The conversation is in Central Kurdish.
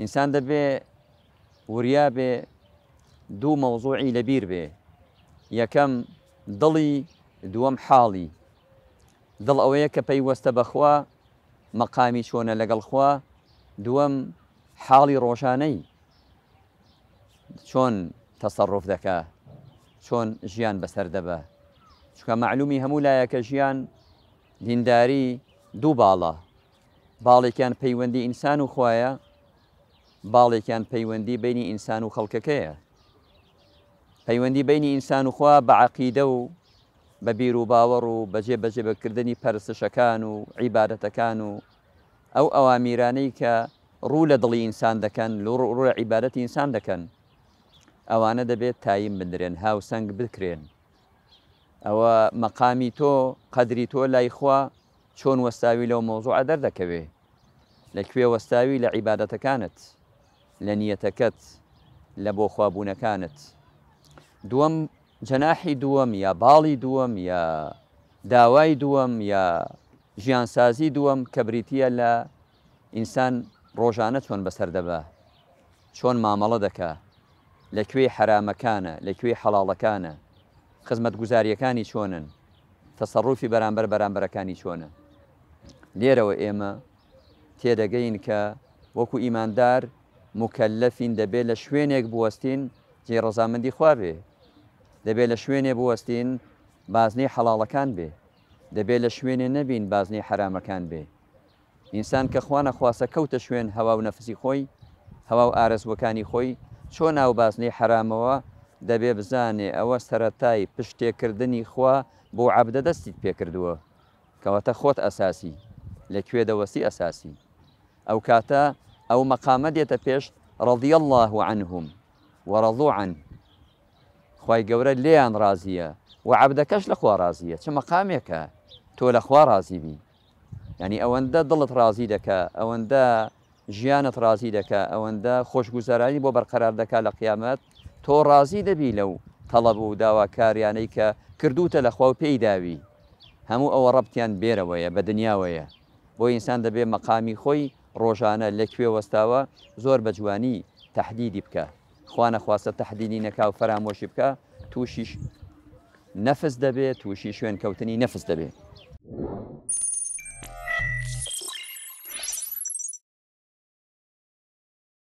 ئینسان دەبێ وریا بێ دوو مەوزوعی لەبیر بێ یەکەم دڵی دووەم حاڵی دڵ ئەوەیە کە پەیوەستە بەخوا مەقامی چۆنە لەگەڵ خوا دووەم حاڵی ڕۆژانەی چۆن تەسەڕف دەکا چۆن ژیان بەسەر دەبە چکە معلومی هەموو لایەکە ژیان دینداری دوو باڵە باڵێکیان پەیوەندی ئینسان و خویە باڵێکیان پەیوەندی بینی ئینسان و خەڵکەکەیە پەیوەندی بینی ئینسان و خوا بە عقیدە و بە بیر و باوەڕ و بەجێ بەجێ بەکردنی پەرسشەکان و عیبارەتەکان و ئەو ئەوامیرانەی کە ڕوو لە دڵی ئینسان دەکەن لڕە عیبارەتی ئینسان دەکەن ئەوانە دەبێت تایم بدرێن هاوسنگ بکرێن ئەوە مەقامی تۆ قەدری تۆ لایخوا چۆن وەستاوی لەو مۆزوع دەردەکەوێ لەکوێ وەستاوی لە عیباەتەکانت لە نیەتەکەت لە بۆ خوابوونەکانت دووەم جەناحی دووەم یا باڵی دووەم یا داوای دووەم یا ژیانسازی دووەم کە بریتە لە ئینسان ڕۆژانە چۆن بەسەر دەبە چۆن مامەڵە دەکا لەکوێ حرامەکانە لەکوێ حەڵاڵەکانە خزمەت گوزاریەکانی چۆنن تەسەڕوفی بەرامبەر بەرامبەرەکانی چۆنە لێرەوە ئێمە تێدەگەین کە وەکو ئیماندار مکەلەفین دەبێت لە شوێنێک بوەستین جێ ڕزامەندی خواابێ دەبێت لە شوێنێ بوەستین بازنی حەڵاڵەکان بێ دەبێت لە شوێنێ نەبین بازنی حرامەکان بێ ئینسان کە خوانە خواستە کەوتە شوێن هەوا و نەفسی خۆی هەوا و ئارزوەکانی خۆی چۆن ناو بازنی حرامەوە دەبێ بزانێ ئەوە سەتای پشتێکردنی خوا بۆ عبدە دەستیت پێکردووە کەواتە خۆت ئەساسی لەکوێ دەوەسی ئەساسی ئەو کاتە أو مقام دێتە پێش رضي الله عنهم ورضوا عن خی گەورە لێیان رازیە و عبدەکەش لە خوا رازیە چه مەقامێکە تۆ لە خوا رازی بی ینی ئەوەندە دڵت رازی دەکە ئەوەندە ژیانت رازی دەکە ئەوەندە خۆشگوزارانی بۆ بەرقەرار دەکا لە قیامەت تۆ رازی دەبی لەو تەڵەب و داواکاریانەی كا کردوتە لخوا و پێیداوی هەموو ئەوە ڕەتیان بێرەوەیە بە دنیاوەیە بۆ ئینسان دەبێ مەقامی خۆی ڕۆژانە لەکوێ وەستاوە زۆر بە جوانی تهدیدی بکە خوانە خواستە تهدیدی نەکاو فەرامۆشی بکە تووشیش نەفس دەبێت تووشی شوێن کەوتنی نەفس دەبێت